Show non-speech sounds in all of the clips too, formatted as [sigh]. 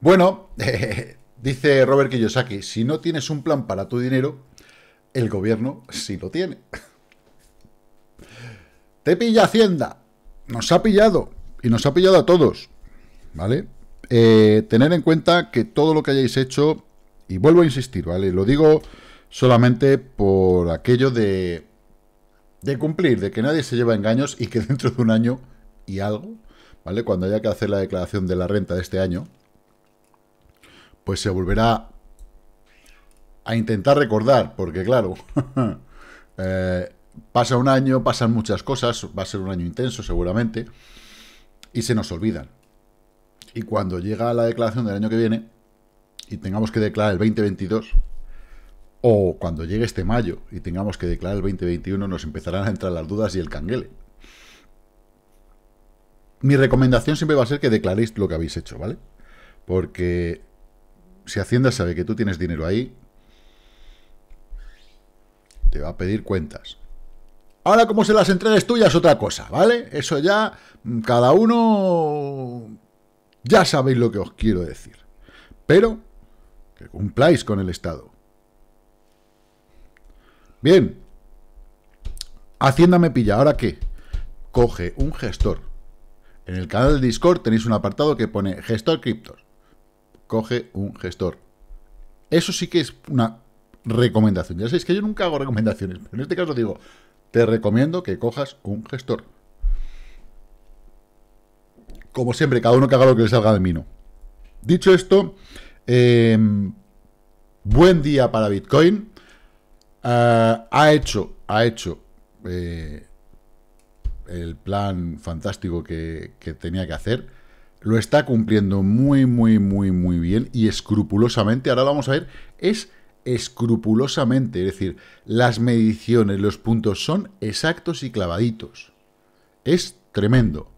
Bueno, [laughs] dice Robert Kiyosaki, si no tienes un plan para tu dinero, el gobierno sí lo tiene. [laughs] Te pilla Hacienda. Nos ha pillado. Y nos ha pillado a todos. ¿Vale? Eh, tener en cuenta que todo lo que hayáis hecho, y vuelvo a insistir, ¿vale? Lo digo solamente por aquello de, de cumplir, de que nadie se lleva engaños y que [laughs] dentro de un año y algo, ¿vale? Cuando haya que hacer la declaración de la renta de este año, pues se volverá a intentar recordar, porque claro, [laughs] eh, pasa un año, pasan muchas cosas, va a ser un año intenso seguramente, y se nos olvidan. Y cuando llega la declaración del año que viene, y tengamos que declarar el 2022, o cuando llegue este mayo y tengamos que declarar el 2021, nos empezarán a entrar las dudas y el canguele. Mi recomendación siempre va a ser que declaréis lo que habéis hecho, ¿vale? Porque si Hacienda sabe que tú tienes dinero ahí, te va a pedir cuentas. Ahora, como se las entregues tú ya es otra cosa, ¿vale? Eso ya, mm, cada uno... Ya sabéis lo que os quiero decir. Pero, que cumpláis con el Estado. Bien. Hacienda me pilla. ¿Ahora qué? Coge un gestor. En el canal de Discord tenéis un apartado que pone gestor cripto coge un gestor. Eso sí que es una recomendación. Ya sabéis que yo nunca hago recomendaciones, en este caso digo, te recomiendo que cojas un gestor. Como siempre, cada uno que haga lo que le salga de mino. Dicho esto, em, buen día para Bitcoin. Ah, ha hecho, ha hecho eh, el plan fantástico que tenía que hacer lo está cumpliendo muy, muy, muy, muy bien y escrupulosamente. Ahora lo vamos a ver, es escrupulosamente, es decir, las mediciones, los puntos son exactos y clavaditos. Es tremendo.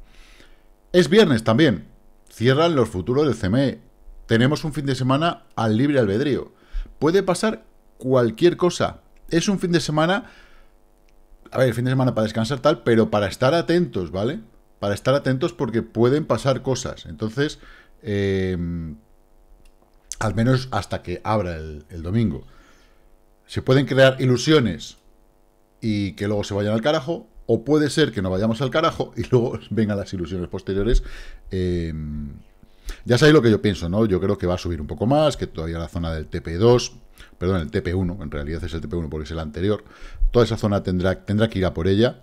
Es viernes también. Cierran los futuros del CME. Tenemos un fin de semana al libre albedrío. Puede pasar cualquier cosa. Es un fin de semana... A ver, fin de semana para descansar tal, pero para estar atentos, ¿vale? para estar atentos porque pueden pasar cosas. Entonces, em, al menos hasta que abra el, domingo. Se pueden crear ilusiones y que luego se vayan al carajo, o puede ser que no vayamos al carajo y luego [laughs] vengan las ilusiones posteriores. Em, ya sabéis lo que yo pienso, ¿no? Yo creo que va a subir un poco más, que todavía la zona del TP2, perdón, el TP1, en realidad es el TP1 porque es el anterior, toda esa zona tendrá, tendrá que ir a por ella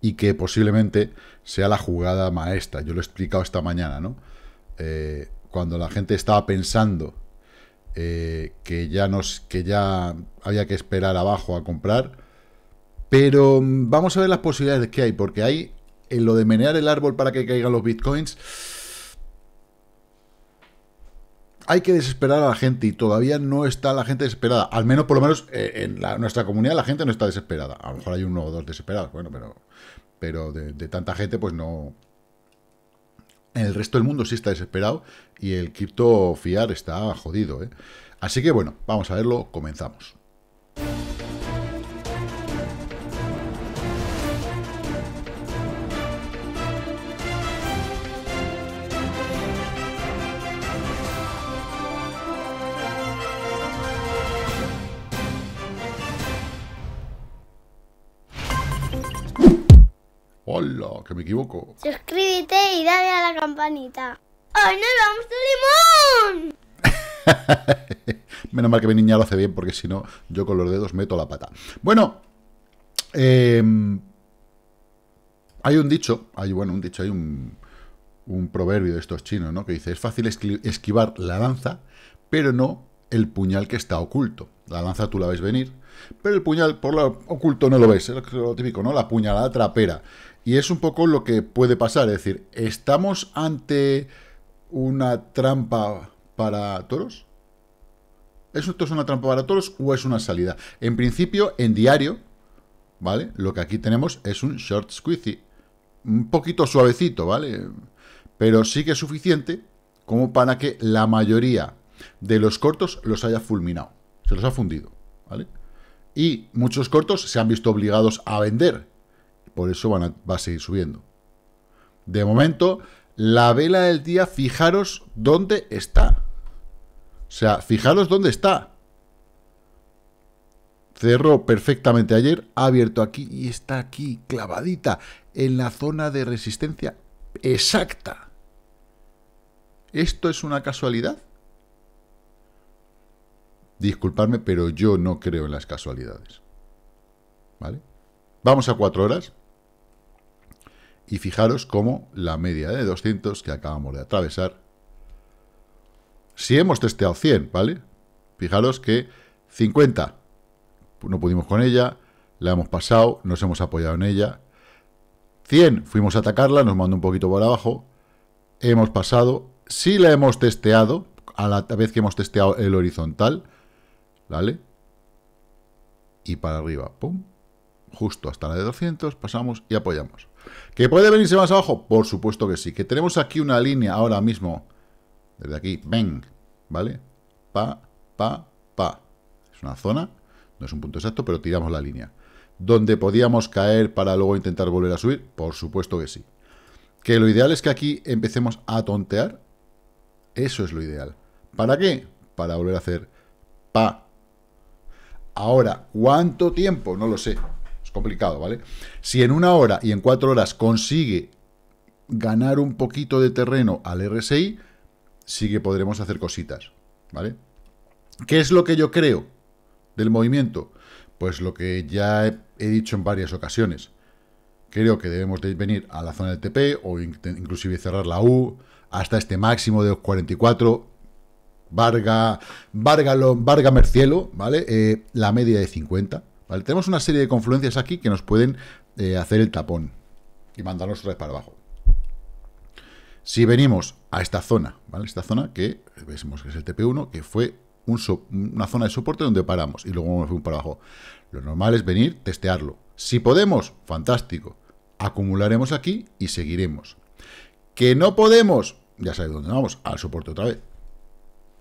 y que posiblemente sea la jugada maestra. Yo lo he explicado esta mañana, ¿no? Eh, cuando la gente estaba pensando eh, que, ya nos, que ya había que esperar abajo a comprar, pero mm, vamos a ver las posibilidades que hay, porque hay en lo de menear el árbol para que caigan los bitcoins hay que desesperar a la gente y todavía no está la gente desesperada. Al menos, por lo menos, eh, en nuestra comunidad la gente no está desesperada. A lo mejor hay uno o dos desesperados, bueno, pero, pero de, tanta gente, pues no... El resto del mundo sí está desesperado y el cripto fiar está jodido. ¿eh? Así que bueno, vamos a verlo, comenzamos. ¡Hola! Que me equivoco. Suscríbete y dale a la campanita. ¡Hoy nos vamos de limón! [laughs] Menos mal que mi niña lo hace bien, porque si no, yo con los dedos meto la pata. Bueno, em, hay un dicho, hay, bueno, un dicho, hay un, un proverbio de estos chinos, ¿no? Que dice, es fácil esquivar la lanza, pero no el puñal que está oculto. La lanza tú la ves venir, pero el puñal por lo oculto no lo ves. Es lo típico, ¿no? La puñalada trapera. Y es un poco lo que puede pasar, es decir, ¿estamos ante una trampa para toros? ¿Es esto es una trampa para toros o es una salida? En principio, en diario, ¿vale? Lo que aquí tenemos es un short squeezy, un poquito suavecito, ¿vale? Pero sí que es suficiente como para que la mayoría de los cortos los haya fulminado, se los ha fundido, ¿vale? Y muchos cortos se han visto obligados a vender, por eso va a seguir subiendo. De momento, la vela del día, fijaros dónde está. O sea, fijaros dónde está. Cerró perfectamente ayer, ha abierto aquí y está aquí, clavadita, en la zona de resistencia exacta. ¿Esto es una casualidad? Disculpadme, pero yo no creo en las casualidades. ¿Vale? Vamos a cuatro horas. Y fijaros cómo la media de 200 que acabamos de atravesar, si hemos testeado 100, ¿vale? Fijaros que 50 no pudimos con ella, la hemos pasado, nos hemos apoyado en ella. 100 fuimos a atacarla, nos mandó un poquito por abajo, hemos pasado, si la hemos testeado, a la vez que hemos testeado el horizontal, ¿vale? Y para arriba, pum, justo hasta la de 200, pasamos y apoyamos. ¿Que puede venirse más abajo? Por supuesto que sí. Que tenemos aquí una línea ahora mismo. Desde aquí, ven, ¿vale? Pa, pa, pa. Es una zona, no es un punto exacto, pero tiramos la línea. ¿Donde podíamos caer para luego intentar volver a subir? Por supuesto que sí. ¿Que lo ideal es que aquí empecemos a tontear? Eso es lo ideal. ¿Para qué? Para volver a hacer pa. Ahora, ¿cuánto tiempo? No lo sé complicado, ¿vale? Si en una hora y en cuatro horas consigue ganar un poquito de terreno al RSI, sí que podremos hacer cositas, ¿vale? ¿Qué es lo que yo creo del movimiento? Pues lo que ya he, dicho en varias ocasiones. Creo que debemos de venir a la zona del TP o inclusive cerrar la U hasta este máximo de 44 Varga, Varga, Varga Mercielo, ¿vale? Eh, la media de 50, tenemos una serie de confluencias aquí que nos pueden eh, hacer el tapón y mandarnos otra vez para abajo. Si venimos a esta zona, ¿vale? Esta zona que vemos que es el TP1, que fue una zona de soporte donde paramos y luego nos fuimos para abajo. Lo normal es venir, testearlo. Si podemos, fantástico. Acumularemos aquí y seguiremos. Que no podemos, ya sabéis dónde vamos, al soporte otra vez.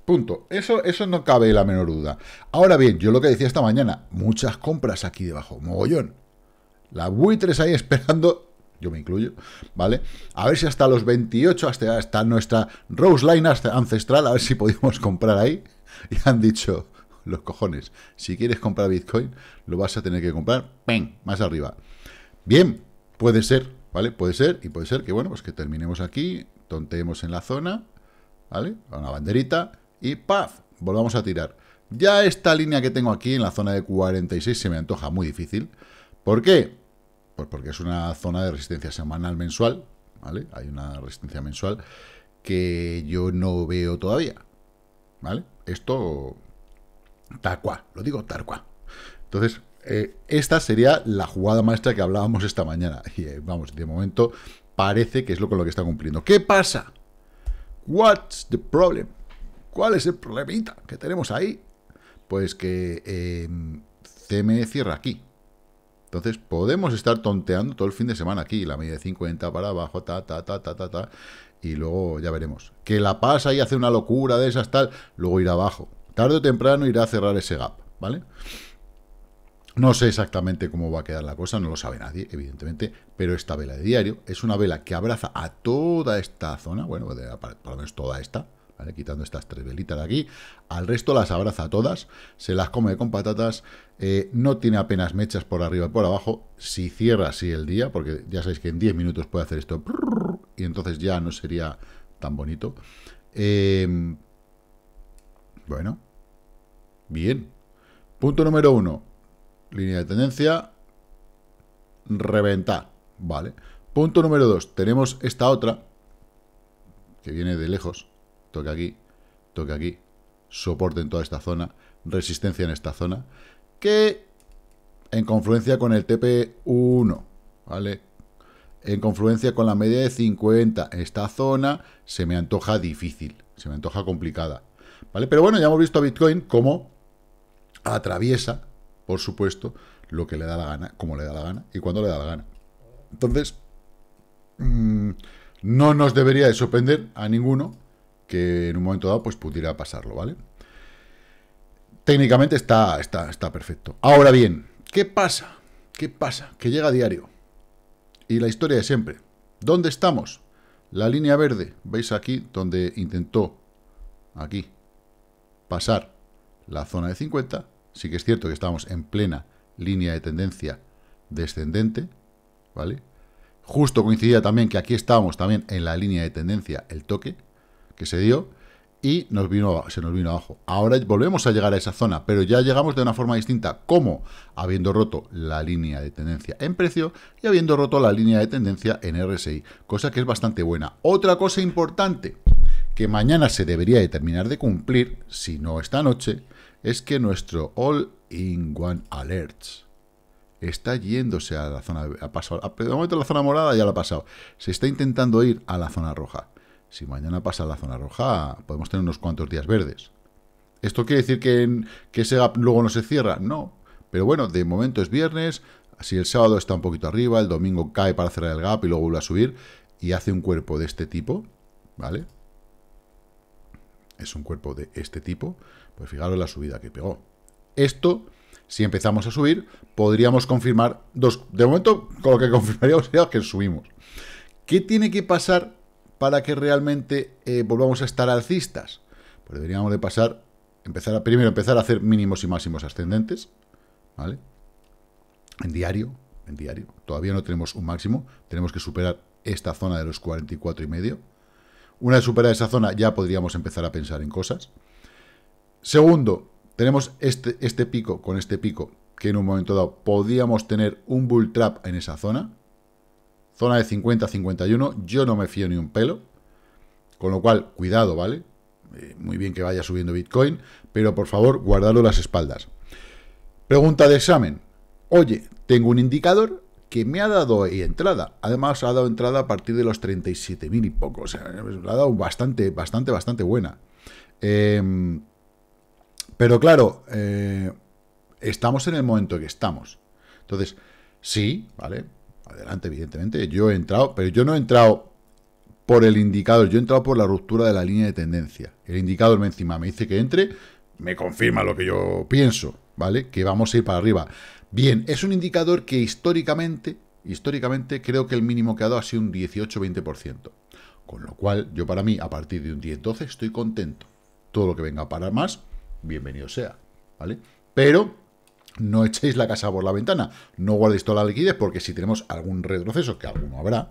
Punto. Eso, eso no cabe la menor duda. Ahora bien, yo lo que decía esta mañana, muchas compras aquí debajo, mogollón. La buitres ahí [laughs] esperando, yo me incluyo, ¿vale? A ver si hasta los 28, hasta, hasta nuestra Rose Line ancestral, a ver si podemos comprar ahí. Y han dicho, los cojones, si quieres comprar Bitcoin, lo vas a tener que comprar, ¡peng!, más arriba. Bien, puede ser, ¿vale? Puede ser, y puede ser que, bueno, pues que terminemos aquí, tonteemos en la zona, ¿vale? a Una banderita, y ¡paf! Volvamos a tirar. Ya esta línea que tengo aquí en la zona de 46 se me antoja muy difícil. ¿Por qué? Pues porque es una zona de resistencia semanal mensual, ¿vale? Hay una resistencia mensual que yo no veo todavía, ¿vale? Esto Tarqua, lo digo Tarqua. Entonces, eh, esta sería la jugada maestra que hablábamos esta mañana. [laughs] Y eh, vamos, de momento parece que es lo con lo que está cumpliendo. ¿Qué pasa? What's the problem? ¿Cuál es el problemita que tenemos ahí? Pues que eh, CME cierra aquí. Entonces, podemos estar tonteando todo el fin de semana aquí, la media de 50 para abajo, ta, ta, ta, ta, ta, ta, y luego ya veremos. Que la pasa y hace una locura de esas, tal, luego irá abajo. Tarde o temprano irá a cerrar ese gap, ¿vale? No sé exactamente cómo va a quedar la cosa, no lo sabe nadie, evidentemente, pero esta vela de diario es una vela que abraza a toda esta zona, bueno, para, lo menos toda esta, quitando estas tres velitas de aquí. Al resto las abraza todas, se las come con patatas, eh, no tiene apenas mechas por arriba y por abajo, si cierra así el día, porque ya sabéis que en 10 minutos puede hacer esto, y entonces ya no sería tan bonito. Em, bueno, bien. Punto número uno, línea de tendencia, reventar, ¿vale? Punto número dos, tenemos esta otra, que viene de lejos, toque aquí, toque aquí, soporte en toda esta zona, resistencia en esta zona, que en confluencia con el TP1, ¿vale? En confluencia con la media de 50, esta zona se me antoja difícil, se me antoja complicada, ¿vale? Pero bueno, ya hemos visto a Bitcoin cómo atraviesa, por supuesto, lo que le da la gana, como le da la gana y cuando le da la gana. Entonces, mm, no nos debería de sorprender a ninguno que en un momento dado pues pudiera pasarlo, ¿vale? Técnicamente está, está, está perfecto. Ahora bien, ¿qué pasa? ¿Qué pasa? Que llega a diario. Y la historia de siempre. ¿Dónde estamos? La línea verde, veis aquí, donde intentó, aquí, pasar la zona de 50. Sí que es cierto que estamos en plena línea de tendencia descendente, ¿vale? Justo coincidía también que aquí estábamos también en la línea de tendencia, el toque, que se dio y nos vino, se nos vino abajo. Ahora volvemos a llegar a esa zona, pero ya llegamos de una forma distinta, como habiendo roto la línea de tendencia en precio y habiendo roto la línea de tendencia en RSI, cosa que es bastante buena. Otra cosa importante que mañana se debería de terminar de cumplir, si no esta noche, es que nuestro All in One Alerts está yéndose a la zona, ha pasado, de momento la zona morada ya la ha pasado, se está intentando ir a la zona roja. Si mañana pasa la zona roja, podemos tener unos cuantos días verdes. ¿Esto quiere decir que, que ese gap luego no se cierra? No. Pero bueno, de momento es viernes, si el sábado está un poquito arriba, el domingo cae para cerrar el gap y luego vuelve a subir y hace un cuerpo de este tipo, ¿vale? Es un cuerpo de este tipo, pues fijaros la subida que pegó. Esto, si empezamos a subir, podríamos confirmar dos... De momento, con lo que [laughs] confirmaríamos sería que subimos. ¿Qué tiene que pasar para que realmente eh, volvamos a estar alcistas? Pues deberíamos de pasar, empezar a, primero empezar a hacer mínimos y máximos ascendentes, ¿vale? En diario, en diario. Todavía no tenemos un máximo, tenemos que superar esta zona de los 44 y medio. Una vez superada esa zona ya podríamos empezar a pensar en cosas. Segundo, tenemos este, este pico con este pico que en un momento dado podríamos tener un bull trap en esa zona, Zona de 50-51, yo no me fío ni un pelo. Con lo cual, cuidado, ¿vale? Eh, muy bien que vaya subiendo Bitcoin, pero por favor, guardadlo las espaldas. Pregunta de examen. Oye, tengo un indicador que me ha dado entrada. Además, ha dado entrada a partir de los 37.000 y poco. O sea, me ha dado bastante, bastante, bastante buena. Em, pero claro, eh, estamos en el momento que estamos. Entonces, sí, ¿vale? Adelante, evidentemente. Yo he entrado, pero yo no he entrado por el indicador, yo he entrado por la ruptura de la línea de tendencia. El indicador me encima me dice que entre, me confirma lo que yo pienso, ¿vale? Que vamos a ir para arriba. Bien, es un indicador que históricamente, históricamente creo que el mínimo que ha dado ha sido un 18-20%. Con lo cual, yo para mí, a partir de un 10-12 estoy contento. Todo lo que venga a parar más, bienvenido sea, ¿vale? Pero no echéis la casa por la ventana, no guardéis toda la liquidez, porque si tenemos algún retroceso, que alguno habrá,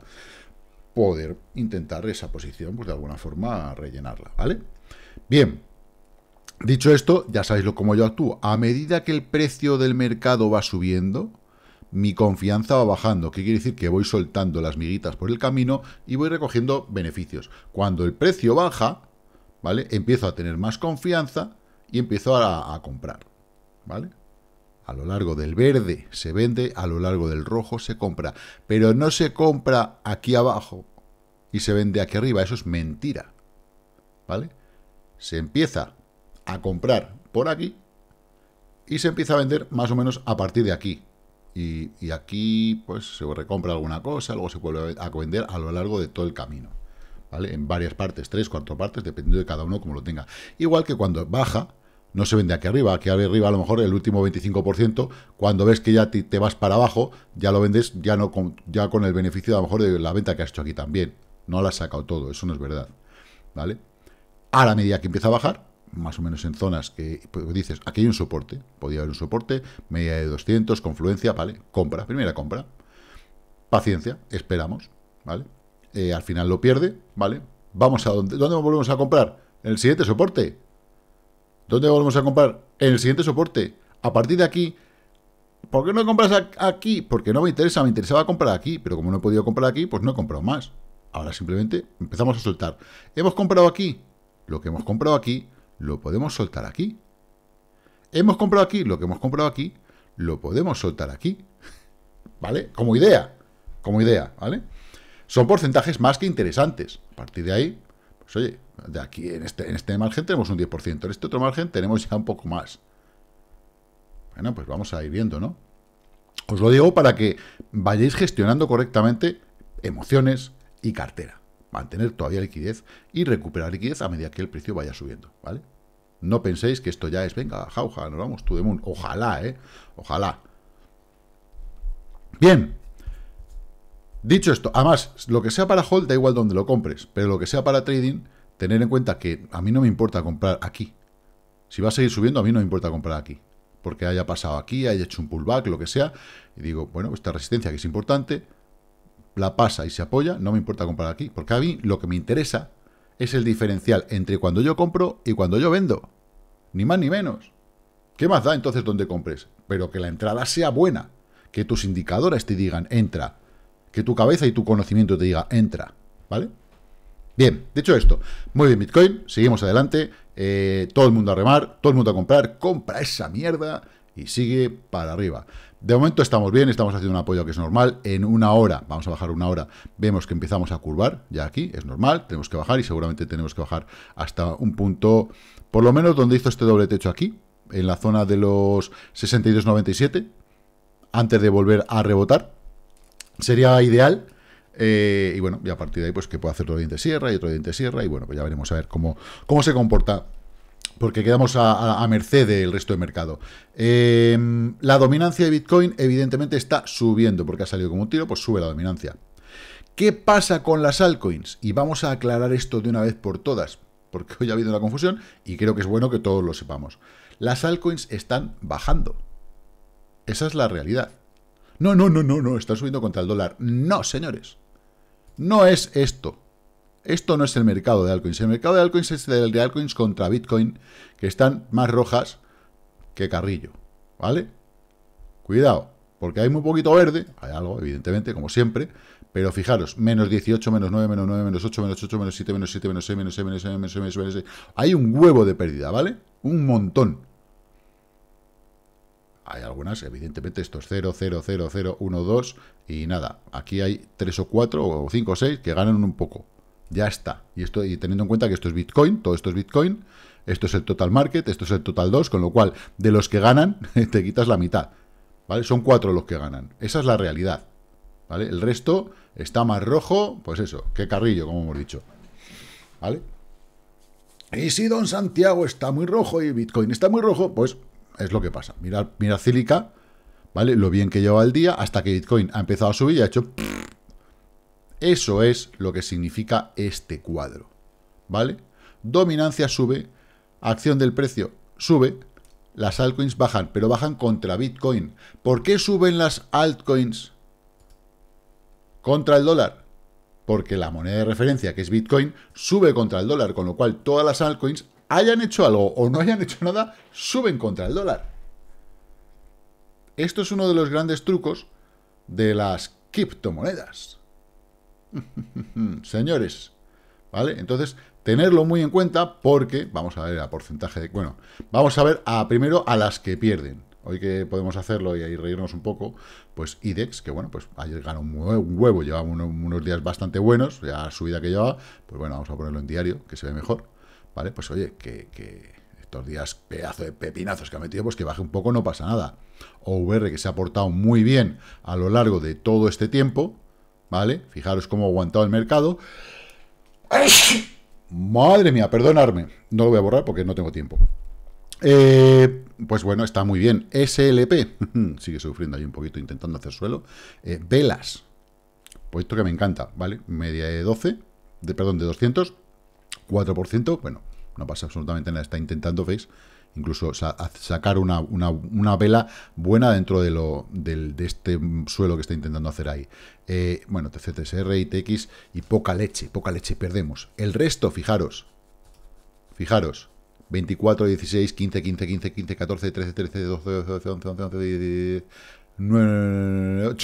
poder intentar esa posición, pues de alguna forma rellenarla, ¿vale? Bien, dicho esto, ya sabéis lo, cómo yo actúo. A medida que el precio del mercado va subiendo, mi confianza va bajando. ¿Qué quiere decir? Que voy soltando las miguitas por el camino y voy recogiendo beneficios. Cuando el precio baja, ¿vale? Empiezo a tener más confianza y empiezo a comprar, ¿vale? a lo largo del verde se vende, a lo largo del rojo se compra, pero no se compra aquí abajo y se vende aquí arriba, eso es mentira. ¿Vale? Se empieza a comprar por aquí y se empieza a vender más o menos a partir de aquí. Y, aquí pues se recompra alguna cosa, luego se vuelve a vender a lo largo de todo el camino. ¿Vale? En varias partes, tres, cuatro partes, dependiendo de cada uno como lo tenga. Igual que cuando baja, no se vende aquí arriba. Aquí arriba a lo mejor el último 25%, cuando ves que ya te, vas para abajo, ya lo vendes ya, no con, ya con el beneficio a lo mejor de la venta que has hecho aquí también. No la has sacado todo, eso no es verdad. ¿Vale? A la medida que empieza a bajar, más o menos en zonas que pues, dices, aquí hay un soporte, podría haber un soporte, media de 200, confluencia, ¿vale? Compra, primera compra. Paciencia, esperamos, ¿vale? Eh, al final lo pierde, ¿vale? Vamos a ¿dónde volvemos a comprar? En el siguiente soporte, ¿Dónde volvemos a comprar? En el siguiente soporte. A partir de aquí, ¿por qué no compras aquí? Porque no me interesa, me interesaba comprar aquí, pero como no he podido comprar aquí, pues no he comprado más. Ahora simplemente empezamos a soltar. Hemos comprado aquí, lo que hemos comprado aquí, lo podemos soltar aquí. Hemos comprado aquí, lo que hemos comprado aquí, lo podemos soltar aquí. [laughs] ¿Vale? Como idea, como idea, ¿vale? Son porcentajes más que interesantes. A partir de ahí, pues oye, de aquí en este, este margen tenemos un 10%, en este otro margen tenemos ya un poco más. Bueno, pues vamos a ir viendo, ¿no? Os lo digo para que vayáis gestionando correctamente emociones y cartera. Mantener todavía liquidez y recuperar liquidez a medida que el precio vaya subiendo, ¿vale? No penséis que esto ya es, venga, jauja, nos vamos, tú de moon. Ojalá, ¿eh? Ojalá. Bien, Dicho esto, además, lo que sea para hold da igual donde lo compres, pero lo que sea para trading, tener en cuenta que a mí no me importa comprar aquí. Si va a seguir subiendo, a mí no me importa comprar aquí. Porque haya pasado aquí, haya hecho un pullback, lo que sea. Y digo, bueno, esta resistencia que es importante, la pasa y se apoya, no me importa comprar aquí. Porque a mí lo que me interesa es el diferencial entre cuando yo compro y cuando yo vendo. Ni más ni menos. ¿Qué más da entonces donde compres? Pero que la entrada sea buena. Que tus indicadores te digan, entra que tu cabeza y tu conocimiento te diga, entra, ¿vale? Bien, dicho esto, muy bien Bitcoin, seguimos adelante, eh, todo el mundo a remar, todo el mundo a comprar, compra esa mierda y sigue para arriba. De momento estamos bien, estamos haciendo un apoyo que es normal, en una hora, vamos a bajar una hora, vemos que empezamos a curvar, ya aquí, es normal, tenemos que bajar y seguramente tenemos que bajar hasta un punto, por lo menos donde hizo este doble techo aquí, en la zona de los 62.97, antes de volver a rebotar, Sería ideal. Eh, y bueno, y a partir de ahí, pues que pueda hacer otro diente sierra y otro diente sierra. Y bueno, pues ya veremos a ver cómo, cómo se comporta. Porque quedamos a, merced del resto del mercado. Eh, la dominancia de Bitcoin, evidentemente, está subiendo. Porque ha salido como un tiro, pues sube la dominancia. ¿Qué pasa con las altcoins? Y vamos a aclarar esto de una vez por todas. Porque hoy ha habido una confusión y creo que es bueno que todos lo sepamos. Las altcoins están bajando. Esa es la realidad. No, no, no, no, no, están subiendo contra el dólar. No, señores. No es esto. Esto no es el mercado de altcoins. El mercado de altcoins es el de altcoins contra Bitcoin, que están más rojas que carrillo. ¿Vale? Cuidado, porque hay muy poquito verde, hay algo, evidentemente, como siempre, pero fijaros, menos 18, menos 9, menos 9, menos 8, menos 8, menos 7, menos 7, menos 6, menos 6, menos 6, menos 6, menos 6, menos 6. Hay un huevo de pérdida, ¿vale? Un montón. Hay algunas, evidentemente, esto es 0, 0, 0, 0, 1, 2 y nada. Aquí hay 3 o 4 o 5 o 6 que ganan un poco. Ya está. Y, esto, teniendo en cuenta que esto es Bitcoin, todo esto es Bitcoin, esto es el total market, esto es el total 2, con lo cual de los que ganan [laughs] te quitas la mitad. ¿Vale? Son 4 los que ganan. Esa es la realidad. ¿Vale? El resto está más rojo, pues eso, qué carrillo, como hemos dicho. ¿Vale? Y si Don Santiago está muy rojo y Bitcoin está muy rojo, pues es lo que pasa. Mirad, mira Cílica, ¿vale? Lo bien que lleva el día hasta que Bitcoin ha empezado a subir y ha hecho... Eso es lo que significa este cuadro, ¿vale? Dominancia sube, acción del precio sube, las altcoins bajan, pero bajan contra Bitcoin. ¿Por qué suben las altcoins contra el dólar? Porque la moneda de referencia, que es Bitcoin, sube contra el dólar, con lo cual todas las altcoins hayan hecho algo o no hayan hecho nada, suben contra el dólar. Esto es uno de los grandes trucos de las criptomonedas. [laughs] Señores, ¿vale? Entonces, tenerlo muy en cuenta porque vamos a ver a porcentaje de... Bueno, vamos a ver a primero a las que pierden. Hoy que podemos hacerlo y ahí reírnos un poco, pues IDEX, que bueno, pues ayer ganó un huevo, llevaba unos días bastante buenos, ya la subida que llevaba, pues bueno, vamos a ponerlo en diario, que se ve mejor, ¿vale? Pues oye, que, estos días pedazo de pepinazos que ha metido, pues que baje un poco, no pasa nada. OVR que se ha portado muy bien a lo largo de todo este tiempo, ¿vale? Fijaros cómo ha aguantado el mercado. Madre mía, perdonarme. No lo voy a borrar porque no tengo tiempo. Eh, pues bueno, está muy bien. SLP, [laughs] sigue sufriendo ahí un poquito intentando hacer suelo. Eh, velas, puesto que me encanta, ¿vale? Media de 12, de, perdón, de 200, 4%, bueno, no pasa absolutamente nada, está intentando veis, incluso sacar una, vela buena dentro de, lo, del, de este suelo que está intentando hacer ahí. Eh, bueno, TCTSR, TX y poca leche, poca leche perdemos. El resto, fijaros, fijaros, 24, 16, 15, 15, 15, 15, 14, 13, 13, 12, 12, 11, 11, 11, 10, 10 9,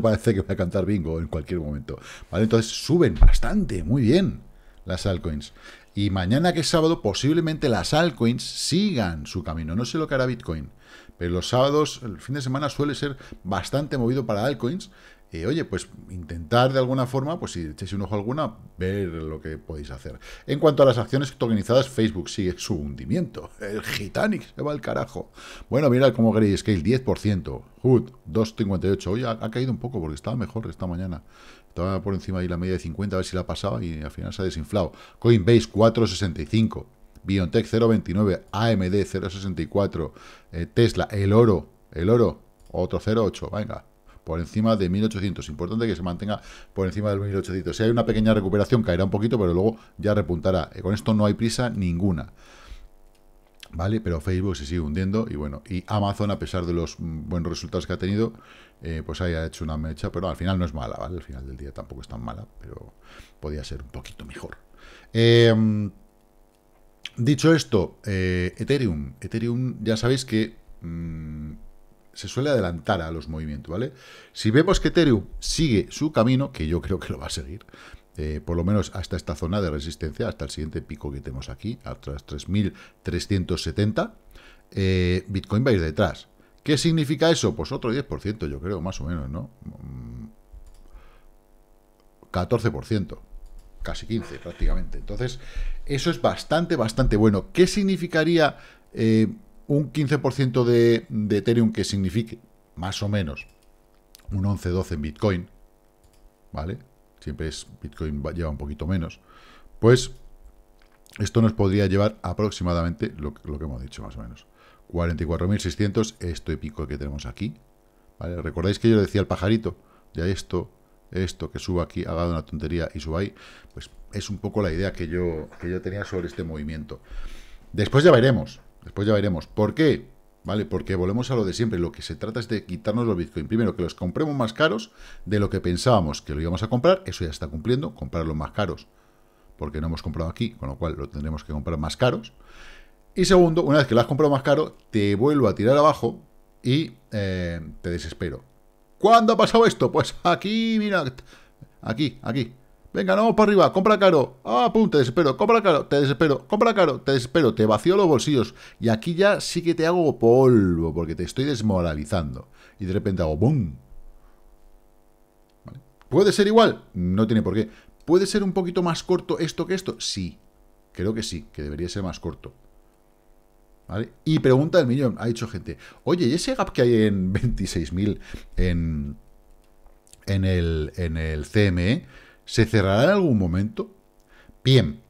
parece que va a cantar bingo en cualquier momento. ¿Vale? Entonces suben bastante, muy bien las altcoins. Y mañana que es sábado, posiblemente las altcoins sigan su camino. No sé lo que hará Bitcoin, pero los sábados, el fin de semana suele ser bastante movido para altcoins. oye, pues intentar de alguna forma, pues si echéis un ojo alguna, ver lo que podéis hacer. En cuanto a las acciones tokenizadas, Facebook sigue su hundimiento. El Gitanic se va al carajo. Bueno, mira como Grayscale, 10%. HUD, 2,58. Oye, ha, ha, caído un poco porque estaba mejor esta mañana. Estaba por encima de la media de 50, a ver si la ha pasado y al final se ha desinflado. Coinbase 465, BioNTech 0.29, AMD 0.64, Tesla, el oro, el oro, otro 0.8, venga, por encima de 1800. Importante que se mantenga por encima del 1800. Si hay una pequeña recuperación, caerá un poquito, pero luego ya repuntará. Eh, con esto no hay prisa ninguna. ¿vale? Pero Facebook se sigue hundiendo y bueno, y Amazon, a pesar de los mm, buenos resultados que ha tenido, eh, pues haya hecho una mecha, pero al final no es mala, ¿vale? Al final del día tampoco es tan mala, pero podía ser un poquito mejor. Em, dicho esto, eh, Ethereum. Ethereum, ya sabéis que mm, se suele adelantar a los movimientos, ¿vale? Si vemos que Ethereum sigue su camino, que yo creo que lo va a seguir, eh, por lo menos hasta esta zona de resistencia, hasta el siguiente pico que tenemos aquí, atrás 3.370, eh, Bitcoin va a ir detrás. ¿Qué significa eso? Pues otro 10%, yo creo, más o menos, ¿no? 14%, mm, casi 15 prácticamente. Entonces, eso es bastante, bastante bueno. ¿Qué significaría eh, un 15% de, de Ethereum que signifique más o menos un 11-12 en Bitcoin? ¿Vale? siempre es Bitcoin lleva un poquito menos, pues esto nos podría llevar aproximadamente lo, que hemos dicho más o menos. 44.600, esto y pico que tenemos aquí. ¿Recordáis que yo decía al pajarito? Ya esto, esto, que suba aquí, haga una tontería y suba ahí. Pues es un poco la idea que yo, que yo tenía sobre este movimiento. Después ya veremos, después ya veremos. ¿Por qué? ¿vale? Porque volvemos a lo de siempre, lo que se trata es de quitarnos los Bitcoin. Primero, que los compremos más caros de lo que pensábamos que lo íbamos a comprar, eso ya está cumpliendo, comprarlos más caros, porque no hemos comprado aquí, con lo cual lo tendremos que comprar más caros. Y segundo, una vez que lo has comprado más caro, te vuelvo a tirar abajo y eh, te desespero. ¿Cuándo ha pasado esto? Pues aquí, mira, aquí, aquí. Venga, vamos para arriba, compra caro. Ah, pum, te desespero, compra caro, te desespero, compra caro, te desespero, te vacío los bolsillos. Y aquí ya sí que te hago polvo, porque te estoy desmoralizando. Y de repente hago boom. ¿Puede ser igual? No tiene por qué. ¿Puede ser un poquito más corto esto que esto? Sí, creo que sí, que debería ser más corto. ¿Vale? Y pregunta del millón, ha dicho gente, oye, ¿y ese gap que hay en 26.000 en, en, el, en el CME? ¿Se cerrará en algún momento? Bien,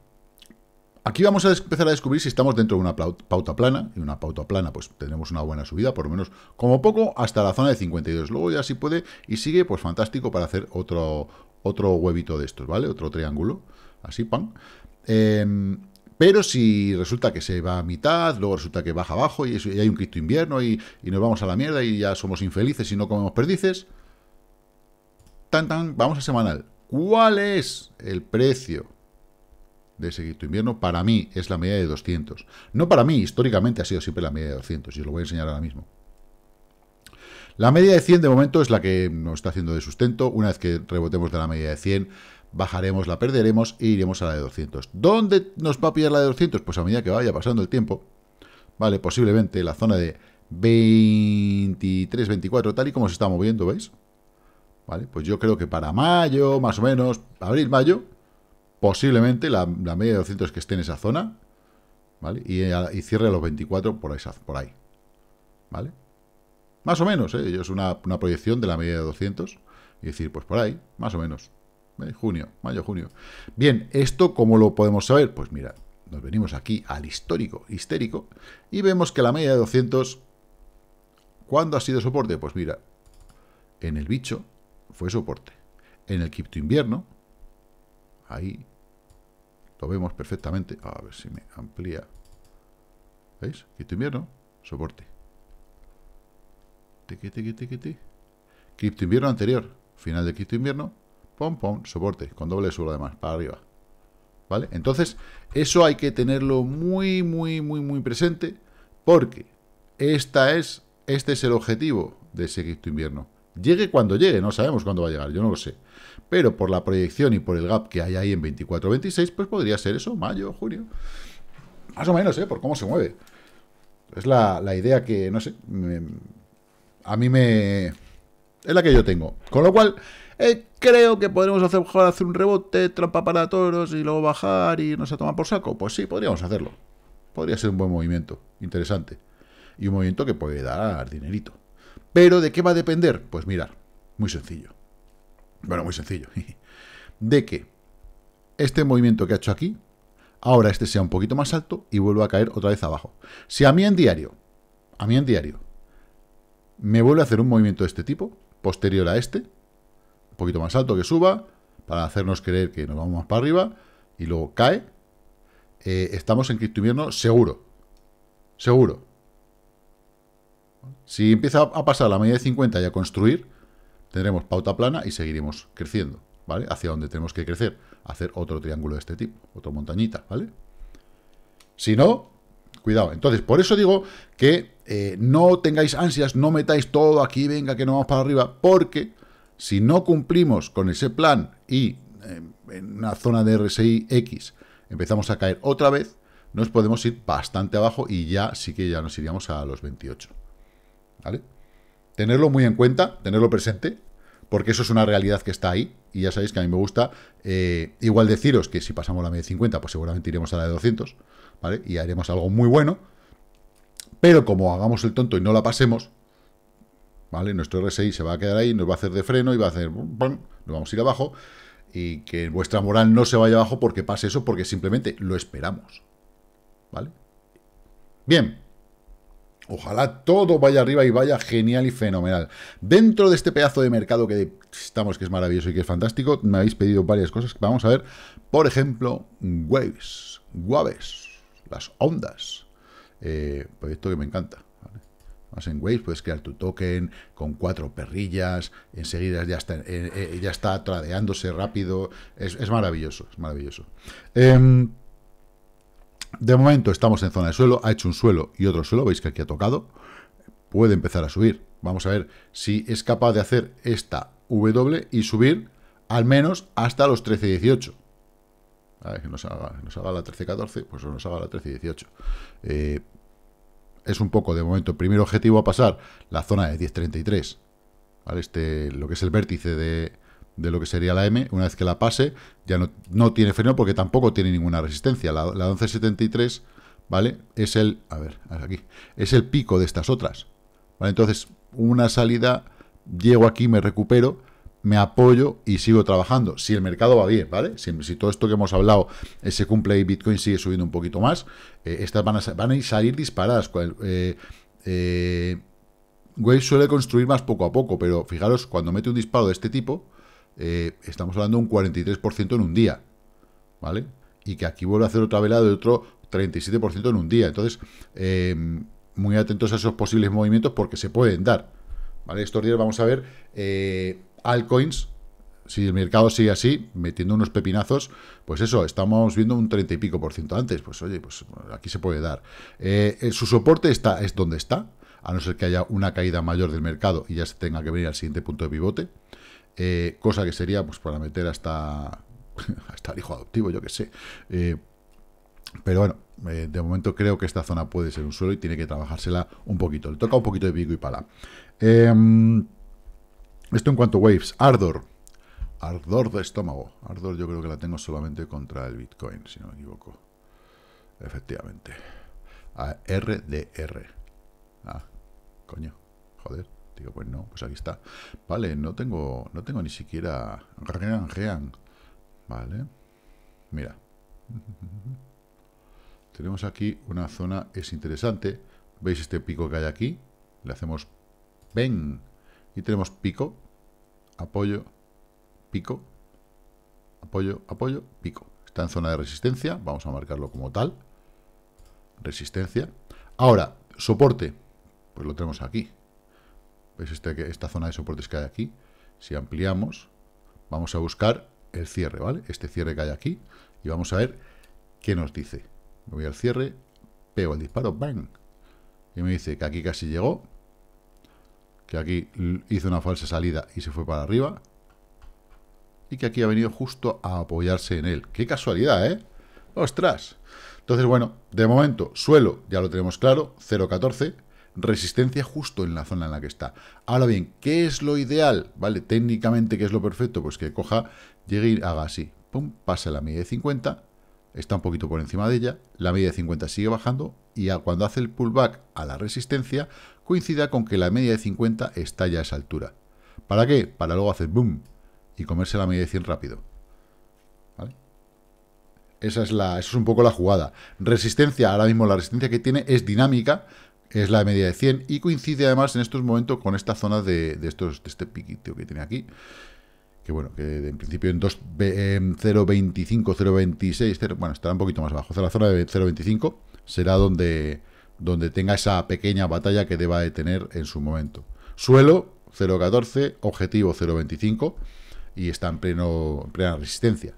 aquí vamos a empezar a descubrir si estamos dentro de una pauta plana. Y una pauta plana, pues tenemos una buena subida, por lo menos como poco, hasta la zona de 52. Luego ya si puede y sigue, pues fantástico para hacer otro, otro huevito de estos, ¿vale? Otro triángulo, así, pan. Em, pero si resulta que se va a mitad, luego resulta que baja abajo y, hay un Cristo invierno y, y, nos vamos a la mierda y ya somos infelices y no comemos perdices. Tan, tan, vamos a semanal. ¿Cuál es el precio de ese quinto invierno? Para mí es la media de 200. No para mí, históricamente ha sido siempre la media de 200, y os lo voy a enseñar ahora mismo. La media de 100 de momento es la que nos está haciendo de sustento. Una vez que rebotemos de la media de 100, bajaremos, la perderemos e iremos a la de 200. ¿Dónde nos va a pillar la de 200? Pues a medida que vaya pasando el tiempo, vale, posiblemente la zona de 23, 24, tal y como se está moviendo, ¿veis? Pues yo creo que para mayo, más o menos, abril, mayo, posiblemente la, media de 200 que esté en esa zona, eh, Y, cierre a los 24 por, por ahí, ¿vale? Más o menos, ¿eh? es una, proyección de la media de 200, y decir, pues por ahí, más o menos, ¿eh? junio, mayo, junio. Bien, ¿esto cómo lo podemos saber? Pues mira, nos venimos aquí al histórico, histérico, y vemos que la media de 200, ¿cuándo ha sido soporte? Pues mira, en el bicho, fue soporte. En el quinto invierno, ahí lo vemos perfectamente. A ver si me amplía. ¿Veis? Quinto invierno, soporte. Tiqui, tiqui, tiqui, invierno anterior, final de cripto invierno, pom, pom, soporte, con doble suelo además, para arriba. ¿Vale? Entonces, eso hay que tenerlo muy, muy, muy, muy presente, porque esta es, este es el objetivo de ese cripto invierno. Llegue cuando llegue, no sabemos cuándo va a llegar, yo no lo sé. Pero por la proyección y por el gap que hay ahí en 24-26, pues podría ser eso, mayo, junio. Más o menos, ¿eh? Por cómo se mueve. Es la, idea que, no sé, a mí me... Es la que yo tengo. Con lo cual, eh, creo que podremos hacer, hacer un rebote, trampa para toros y luego bajar y nos a tomar por saco. Pues sí, podríamos hacerlo. Podría ser un buen movimiento, interesante. Y un movimiento que puede dar dinerito. ¿Pero de qué va a depender? Pues mirar, muy sencillo. Bueno, muy sencillo. [laughs] De que este movimiento que ha hecho aquí, ahora este sea un poquito más alto y vuelva a caer otra vez abajo. Si a mí en diario, a mí en diario, me vuelve a hacer un movimiento de este tipo, posterior a este, un poquito más alto que suba, para hacernos creer que nos vamos más para arriba, y luego cae, eh, estamos en cripto invierno seguro. Seguro. Si empieza a pasar la media de 50 y a construir, tendremos pauta plana y seguiremos creciendo, ¿vale? Hacia donde tenemos que crecer, hacer otro triángulo de este tipo, otra montañita, ¿vale? Si no, cuidado. Entonces, por eso digo que eh, no tengáis ansias, no metáis todo aquí, venga, que no vamos para arriba, porque si no cumplimos con ese plan y eh, en una zona de RSI X empezamos a caer otra vez, nos podemos ir bastante abajo y ya sí que ya nos iríamos a los 28. ¿vale? Tenerlo muy en cuenta, tenerlo presente, porque eso es una realidad que está ahí, y ya sabéis que a mí me gusta eh, igual deciros que si pasamos la media de 50, pues seguramente iremos a la de 200, ¿vale? Y haremos algo muy bueno, pero como hagamos el tonto y no la pasemos, ¿vale? Nuestro RSI se va a quedar ahí, nos va a hacer de freno y va a hacer... Nos vamos a ir abajo, y que vuestra moral no se vaya abajo porque pase eso, porque simplemente lo esperamos, ¿vale? Bien, Ojalá todo vaya arriba y vaya genial y fenomenal. Dentro de este pedazo de mercado que estamos, que es maravilloso y que es fantástico, me habéis pedido varias cosas. Vamos a ver, por ejemplo, Waves, Waves, las ondas. Eh, proyecto que me encanta. Más en Waves puedes crear tu token con cuatro perrillas, enseguida ya está, eh, eh, ya está tradeándose rápido. Es, maravilloso, es maravilloso. Em, de momento estamos en zona de suelo, ha hecho un suelo y otro suelo, veis que aquí ha tocado, puede empezar a subir. Vamos a ver si es capaz de hacer esta W y subir al menos hasta los 13.18. A ver, que nos haga, nos haga la 13.14, pues nos haga la y 18. Eh, es un poco, de momento, el primer objetivo a pasar la zona de 10.33. ¿vale? Este, lo que es el vértice de, de lo que sería la M, una vez que la pase, ya no, no tiene freno porque tampoco tiene ninguna resistencia. La, la, 1173, ¿vale? Es el, a ver, aquí, es el pico de estas otras, ¿vale? Entonces, una salida, llego aquí, me recupero, me apoyo y sigo trabajando. Si el mercado va bien, ¿vale? Si, si todo esto que hemos hablado se cumple y Bitcoin sigue subiendo un poquito más, eh, estas van a, van a salir disparadas. Eh, eh, Wave suele construir más poco a poco, pero fijaros, cuando mete un disparo de este tipo, eh, estamos hablando de un 43% en un día, ¿vale? Y que aquí vuelve a hacer otra velada de otro 37% en un día. Entonces, eh, muy atentos a esos posibles movimientos porque se pueden dar, ¿vale? Estos días vamos a ver eh, altcoins, si el mercado sigue así, metiendo unos pepinazos, pues eso, estamos viendo un 30 y pico por ciento antes, pues oye, pues aquí se puede dar. su soporte está, es donde está, a no ser que haya una caída mayor del mercado y ya se tenga que venir al siguiente punto de pivote. Eh, cosa que sería pues para meter hasta, hasta [laughs] el hijo adoptivo, yo que sé. Eh, pero bueno, eh, de momento creo que esta zona puede ser un suelo y tiene que trabajársela un poquito. Le toca un poquito de pico y pala. Em, esto en cuanto a waves. Ardor. Ardor de estómago. Ardor yo creo que la tengo solamente contra el Bitcoin, si no me equivoco. Efectivamente. A RDR. Ah, coño. Joder. Digo, pues no, pues aquí está. Vale, no tengo, no tengo ni siquiera rean, rean. Vale. Mira. [laughs] Tenemos aquí una zona, es interesante. ¿Veis este pico que hay aquí? Le hacemos ven. Y tenemos pico, apoyo, pico, apoyo, apoyo, pico. Está en zona de resistencia, vamos a marcarlo como tal. Resistencia. Ahora, soporte, pues lo tenemos aquí. ¿Veis este esta zona de soportes que hay aquí? Si ampliamos, vamos a buscar el cierre, ¿vale? Este cierre que hay aquí y vamos a ver qué nos dice. Me voy al cierre, pego el disparo, ¡bang! Y me dice que aquí casi llegó, que aquí hizo una falsa salida y se fue para arriba, y que aquí ha venido justo a apoyarse en él. ¡Qué casualidad, eh! ¡Ostras! Entonces, bueno, de momento, suelo ya lo tenemos claro, 0.14, resistencia justo en la zona en la que está. Ahora bien, ¿qué es lo ideal? ¿Vale? Técnicamente, ¿qué es lo perfecto? Pues que coja, llegue y haga así, pum, pasa la media de 50, está un poquito por encima de ella, la media de 50 sigue bajando y cuando hace el pullback a la resistencia, coincida con que la media de 50 está ya a esa altura. ¿Para qué? Para luego hacer boom y comerse la media de 100 rápido. ¿Vale? Esa es, la, esa es un poco la jugada. Resistencia, ahora mismo la resistencia que tiene es dinámica, es la media de 100 y coincide además en estos momentos con esta zona de, estos, de este piquito que tiene aquí. Que bueno, que en principio en 0.25, 0.26, bueno, estará un poquito más abajo. O sea, la zona de 0.25 será donde, donde tenga esa pequeña batalla que deba de tener en su momento. Suelo 0.14, objetivo 0.25 y está en, pleno, en plena resistencia.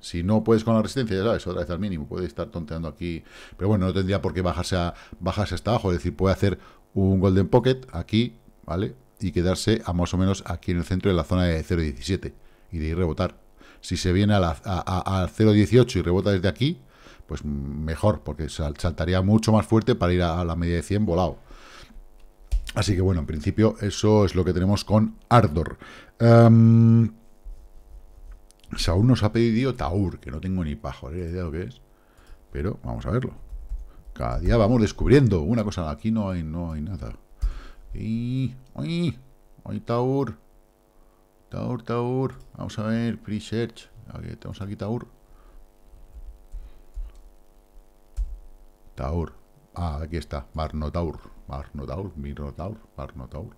Si no puedes con la resistencia, ya sabes, otra vez al mínimo, puede estar tonteando aquí, pero bueno, no tendría por qué bajarse, hasta abajo, es decir, puede hacer un Golden Pocket aquí, ¿vale? Y quedarse a más o menos aquí en el centro de la zona de 0.17 y de ir rebotar. Si se viene a, 0.18 y rebota desde aquí, pues mejor, porque saltaría mucho más fuerte para ir a, la media de 100 volado. Así que bueno, en principio eso es lo que tenemos con Ardor. Em, Saúl nos ha pedido Taur, que no tengo ni pajo, ni idea lo que es. Pero vamos a verlo. Cada día vamos descubriendo una cosa. Aquí no hay, no hay nada. Y... ¡Ay! ¡Ay, Taur! Taur, Taur. Vamos a ver, pre-search. Tenemos aquí Taur. Taur. Ah, aquí está. Barnotaur. Barnotaur, Mirnotaur, Barnotaur.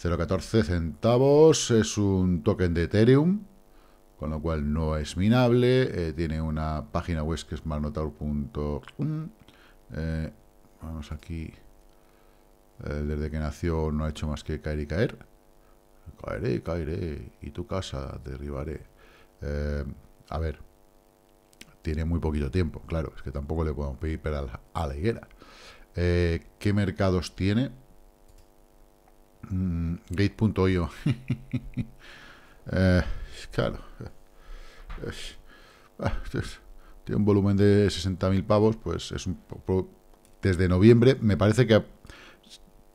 0.14 centavos. Es un token de Ethereum con lo cual no es minable. Eh, tiene una página web que es marnotaur.com. Eh, vamos aquí. Eh, desde que nació no ha hecho más que caer y caer. Caeré, caeré. Y tu casa derribaré. Eh, a ver. Tiene muy poquito tiempo, claro. Es que tampoco le podemos pedir a la, higuera. ¿Qué mercados tiene? Mm, Gate.io. [laughs] eh, Claro. Ah, pues, tiene un volumen de 60.000 pavos, pues es un Desde noviembre, me parece que...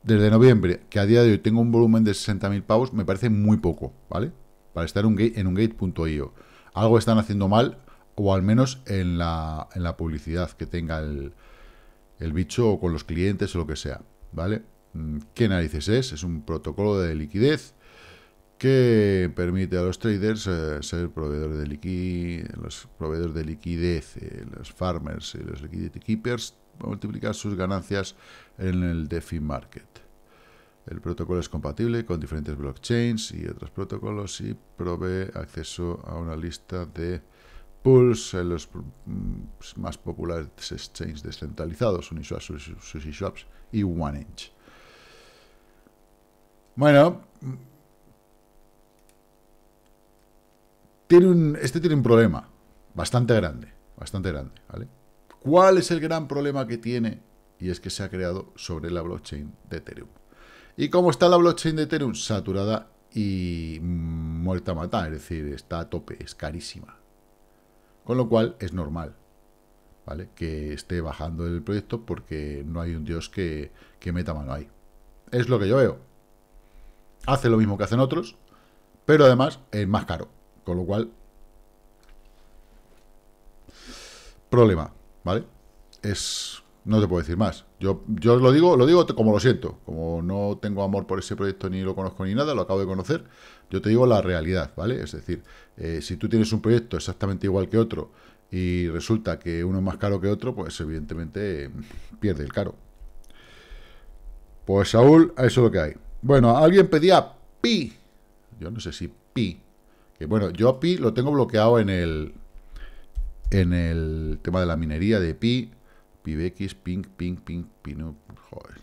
desde noviembre, que a día de hoy tengo un volumen de 60.000 pavos, me parece muy poco, ¿vale? Para estar un en un gate.io. Algo están haciendo mal, o al menos en la, en la publicidad que tenga el, el bicho o con los clientes o lo que sea, ¿vale? Mm, ¿Qué narices es? Es un protocolo de liquidez que permite a los traders eh, ser proveedores de, liquid, los proveedores de liquidez, eh, los farmers y eh, los liquidity keepers, multiplicar sus ganancias en el DeFi market. El protocolo es compatible con diferentes blockchains y otros protocolos y provee acceso a una lista de pools en los mm, pues, más populares exchanges descentralizados, Uniswap, SushiSwap y OneInch. Bueno, tiene un, este tiene un problema bastante grande, bastante grande, ¿Cuál es el gran problema que tiene? Y es que se ha creado sobre la blockchain de Ethereum. ¿Y cómo está la blockchain de Ethereum? Saturada y muerta matar. es decir, está a tope, es carísima. Con lo cual es normal, ¿vale? Que esté bajando el proyecto porque no hay un dios que, que meta mano ahí. Es lo que yo veo. Hace lo mismo que hacen otros, pero además es más caro. Con lo cual, problema, ¿vale? Es, no te puedo decir más. Yo, yo lo digo, lo digo como lo siento, como no tengo amor por ese proyecto ni lo conozco ni nada, lo acabo de conocer. Yo te digo la realidad, ¿vale? Es decir, eh, si tú tienes un proyecto exactamente igual que otro y resulta que uno es más caro que otro, pues evidentemente mm, pierde el caro. Pues Saúl, eso es lo que hay. Bueno, alguien pedía pi. Yo no sé si pi bueno, yo a Pi lo tengo bloqueado en el, en el tema de la minería de Pi. PibX, Ping, Ping, Ping, Pino, joder.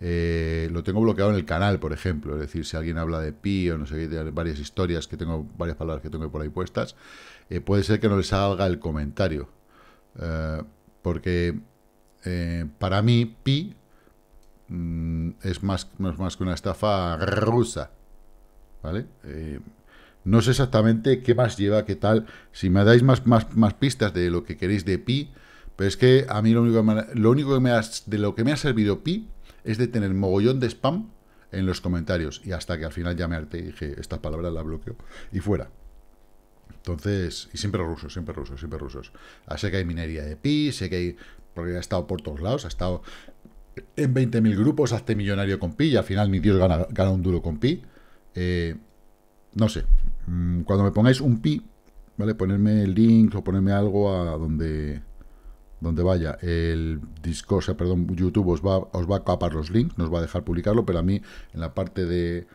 Eh, lo tengo bloqueado en el canal, por ejemplo. Es decir, si alguien habla de Pi o no sé qué, varias historias que tengo, varias palabras que tengo por ahí puestas, eh, puede ser que no les salga el comentario. Eh, porque para mí, Pi mm, es más, más, más que una estafa rusa. ¿Vale? No sé exactamente qué más lleva, qué tal. Si me dais más, más, pistas de lo que queréis de Pi, pero es que a mí lo único, lo único que me ha de lo que me ha servido Pi es de tener mogollón de spam en los comentarios. Y hasta que al final ya me harté y dije, estas palabras la bloqueo. Y fuera. Entonces, y siempre rusos, siempre rusos, siempre ah, rusos. sé que hay minería de Pi, sé que hay... Porque ha estado por todos lados, ha estado en 20.000 grupos, hazte millonario con Pi y al final ni Dios gana, gana un duro con Pi. Eh, no sé, mm, cuando me pongáis un pi, ¿vale? Ponerme el link o ponerme algo a donde donde vaya el disco o sea, perdón, YouTube os va, os va a capar los links, nos va a dejar publicarlo, pero a mí en la parte de,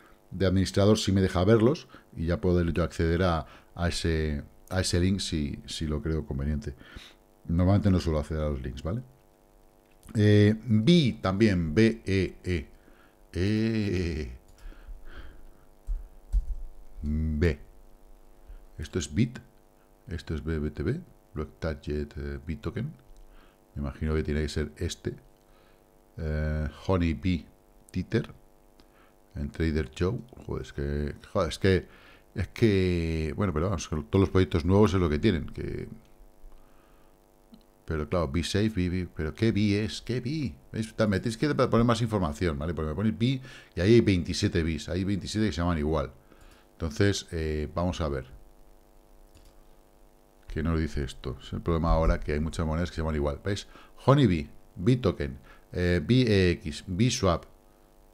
administrador sí me deja verlos y ya puedo yo acceder a, ese, a ese link si, si lo creo conveniente. Normalmente no suelo acceder a los links, ¿vale? Eh, B también, B-E-E. e, e. e, e. B. Esto es bit, esto es BBTB, Block Target eh, Token. Me imagino que tiene que ser este. Eh, Honey Titer. En Trader Joe. Joder, es que. es que. Es que. Bueno, pero todos los proyectos nuevos es lo que tienen. Que. Pero claro, be safe, be, pero ¿qué B es? ¿Qué B? Me tenéis que poner más información, ¿vale? Porque me ponéis B y ahí hay 27 Bs, hay 27 que se llaman igual. Entonces, eh, vamos a ver. ¿Qué nos dice esto? Es el problema ahora que hay muchas monedas que se llaman igual. ¿Veis? Honeybee, Bitoken, eh, BEX, BSwap.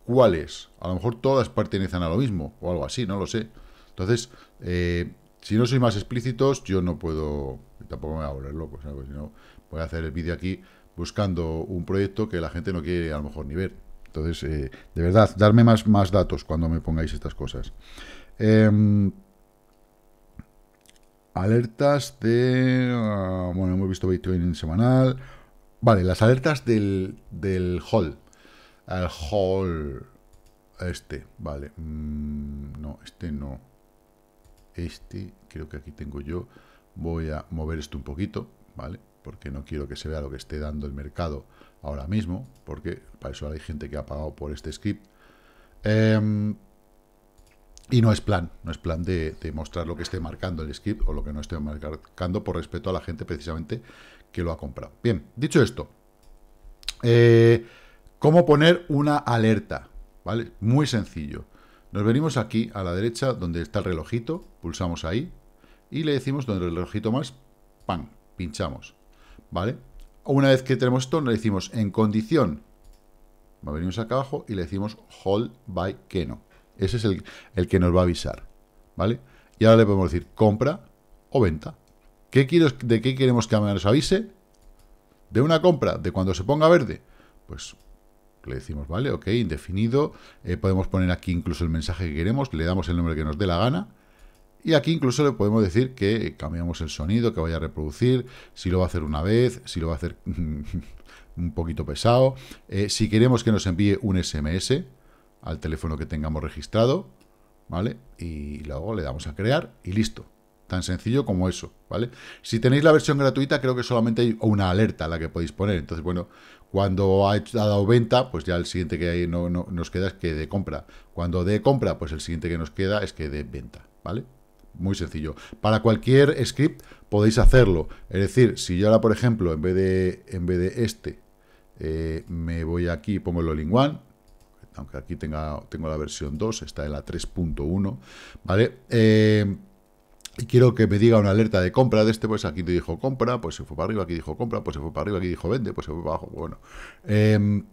¿Cuáles? A lo mejor todas pertenecen a lo mismo o algo así, no lo sé. Entonces, eh, si no sois más explícitos, yo no puedo... Tampoco me voy a volver loco, ¿sabes? voy a hacer el vídeo aquí buscando un proyecto que la gente no quiere a lo mejor ni ver. Entonces, eh, de verdad, darme más, más datos cuando me pongáis estas cosas. Em, alertas de... Ah, bueno, hemos visto Bitcoin en semanal. Vale, las alertas del, del hall. El hall... Este, vale. Mm, no, este no. Este, creo que aquí tengo yo. Voy a mover esto un poquito, ¿vale? Porque no quiero que se vea lo que esté dando el mercado ahora mismo, porque para eso hay gente que ha pagado por este script. Em, y no es plan, no es plan de, mostrar lo que esté marcando el script o lo que no esté marcando por respeto a la gente precisamente que lo ha comprado. Bien, dicho esto, eh, ¿cómo poner una alerta? ¿Vale? Muy sencillo. Nos venimos aquí a la derecha donde está el relojito, pulsamos ahí y le decimos donde el relojito más, ¡pam! Pinchamos. ¿Vale? Una vez que tenemos esto, le decimos en condición, venimos acá abajo y le decimos hold by que no. Ese es el, que nos va a avisar, ¿vale? Y ahora le podemos decir compra o venta. ¿Qué quiero, ¿De qué queremos que nos avise? De una compra, de cuando se ponga verde. Pues le decimos, vale, ok, indefinido. Eh, podemos poner aquí incluso el mensaje que queremos, le damos el nombre que nos dé la gana. Y aquí incluso le podemos decir que cambiamos el sonido, que vaya a reproducir, si lo va a hacer una vez, si lo va a hacer [laughs] un poquito pesado. Eh, si queremos que nos envíe un SMS, al teléfono que tengamos registrado, ¿vale? Y luego le damos a crear y listo. Tan sencillo como eso, ¿vale? Si tenéis la versión gratuita, creo que solamente hay una alerta a la que podéis poner. Entonces, bueno, cuando ha, dado venta, pues ya el siguiente que hay no, nos queda es que de compra. Cuando de compra, pues el siguiente que nos queda es que de venta, ¿vale? Muy sencillo. Para cualquier script podéis hacerlo. Es decir, si yo ahora, por ejemplo, en vez de, en vez de este, eh, me voy aquí y pongo el Linguan aunque aquí tenga, tengo la versión 2, está en la 3.1, ¿vale? Eh, y quiero que me diga una alerta de compra de este, pues aquí te dijo compra, pues se fue para arriba, aquí dijo compra, pues se fue para arriba, aquí dijo vende, pues se fue para abajo, bueno. Em,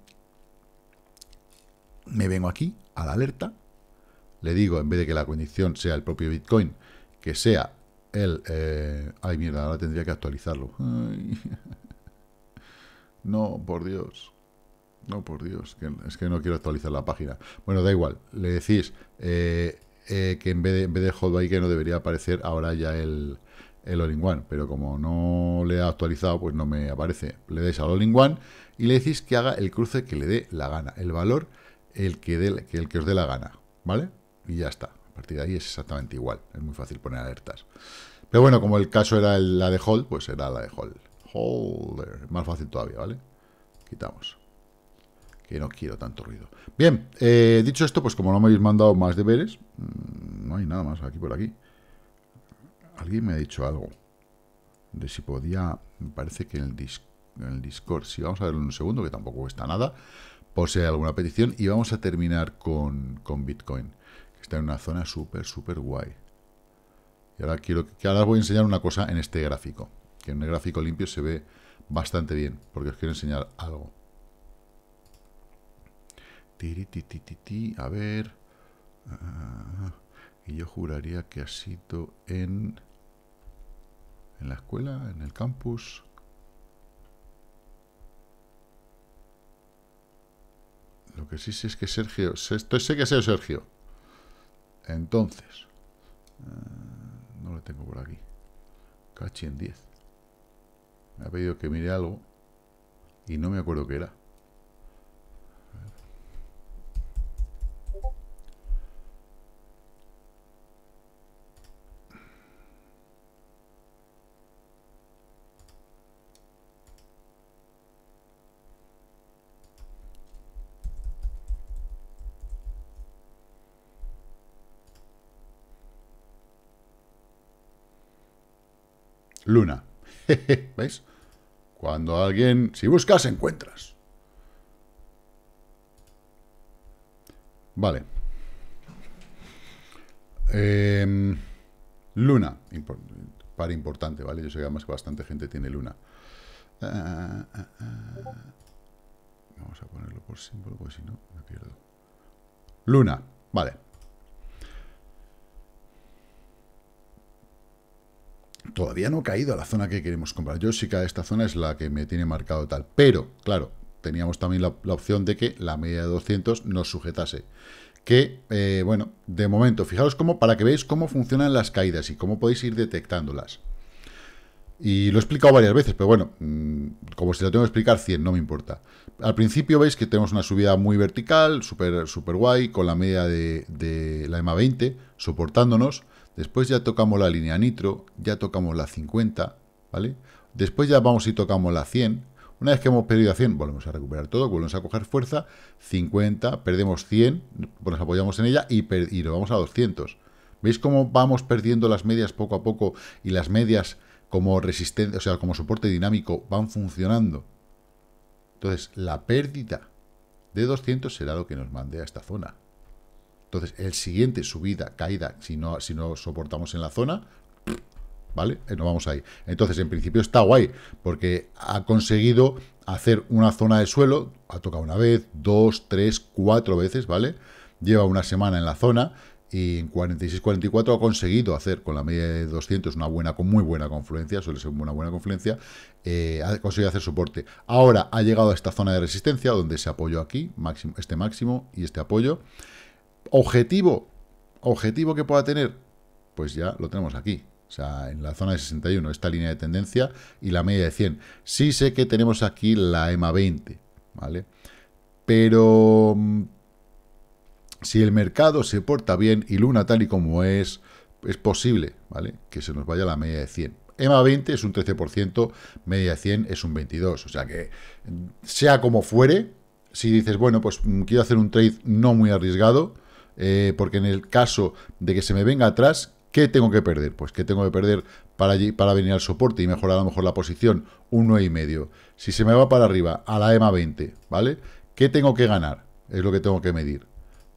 me vengo aquí a la alerta, le digo, en vez de que la condición sea el propio Bitcoin, que sea el... Eh, ay, mierda, ahora tendría que actualizarlo. [laughs] No, por Dios. No, por Dios, es que no quiero actualizar la página. Bueno, da igual, le decís eh, eh, que en vez de, hold vez que no debería aparecer ahora ya el, el All in One, pero como no le ha actualizado, pues no me aparece. Le dais al All in One y le decís que haga el cruce que le dé la gana, el valor el que, que, el que os dé la gana, ¿vale? Y ya está. A partir de ahí es exactamente igual, es muy fácil poner alertas. Pero bueno, como el caso era la de Hold, pues era la de Hold. Holder, más fácil todavía, ¿vale? Quitamos que no quiero tanto ruido. Bien, eh, dicho esto, pues como no me habéis mandado más deberes, mm, no hay nada más aquí por aquí. Alguien me ha dicho algo de si podía, me parece que en el, el Discord, si sí, vamos a verlo en un segundo, que tampoco está nada, posee alguna petición y vamos a terminar con, con Bitcoin, que está en una zona súper, súper guay. Y ahora quiero que ahora voy a enseñar una cosa en este gráfico, que en el gráfico limpio se ve bastante bien, porque os quiero enseñar algo ti, a ver. y yo juraría que ha sido en. en la escuela, en el campus. Lo que sí sé es que Sergio. sé que sido Sergio. Entonces. Eh, no lo tengo por aquí. Cachi en 10. Me ha pedido que mire algo. Y no me acuerdo qué era. Luna. [laughs] ¿Veis? Cuando alguien... Si buscas, encuentras. Vale. Em, luna. para importante, ¿vale? Yo sé que además que bastante gente tiene luna. Ah, ah, ah, Vamos a ponerlo por símbolo, porque si no me pierdo. Luna. Vale. todavía no ha caído a la zona que queremos comprar. Yo sí que esta zona es la que me tiene marcado tal. Pero, claro, teníamos también la, opción de que la media de 200 nos sujetase. Que, eh, bueno, de momento, fijaros cómo, para que veáis cómo funcionan las caídas y cómo podéis ir detectándolas. Y lo he explicado varias veces, pero bueno, mm, como si lo tengo que explicar 100, no me importa. Al principio veis que tenemos una subida muy vertical, súper super guay, con la media de, la EMA 20, soportándonos. Después ya tocamos la línea nitro, ya tocamos la 50, ¿vale? Después ya vamos y tocamos la 100. Una vez que hemos perdido a 100, volvemos a recuperar todo, volvemos a coger fuerza, 50, perdemos 100, nos apoyamos en ella y, y lo vamos a 200. ¿Veis cómo vamos perdiendo las medias poco a poco y las medias como resistencia, o sea, como soporte dinámico van funcionando. Entonces, la pérdida de 200 será lo que nos mande a esta zona. Entonces, el siguiente subida, caída, si no, si no soportamos en la zona, ¿vale? Eh, no vamos ahí. Entonces, en principio está guay, porque ha conseguido hacer una zona de suelo, ha tocado una vez, dos, tres, cuatro veces, ¿vale? Lleva una semana en la zona, y en 46-44 ha conseguido hacer con la media de 200 una buena, con muy buena confluencia, suele ser una buena confluencia, eh, ha conseguido hacer soporte. Ahora ha llegado a esta zona de resistencia donde se apoyó aquí, este máximo y este apoyo. Objetivo, objetivo que pueda tener, pues ya lo tenemos aquí. O sea, en la zona de 61, esta línea de tendencia y la media de 100. Sí sé que tenemos aquí la EMA 20, ¿vale? Pero mm, si el mercado se porta bien y Luna tal y como es, es posible ¿vale? que se nos vaya la media de 100. EMA 20 es un 13%, media de 100 es un 22%. O sea que, sea como fuere, si dices, bueno, pues mm, quiero hacer un trade no muy arriesgado, eh, porque en el caso de que se me venga atrás, ¿qué tengo que perder? Pues que tengo que perder para, allí, para venir al soporte y mejorar a lo mejor la posición, y medio. Si se me va para arriba, a la EMA 20, ¿vale? ¿Qué tengo que ganar? Es lo que tengo que medir.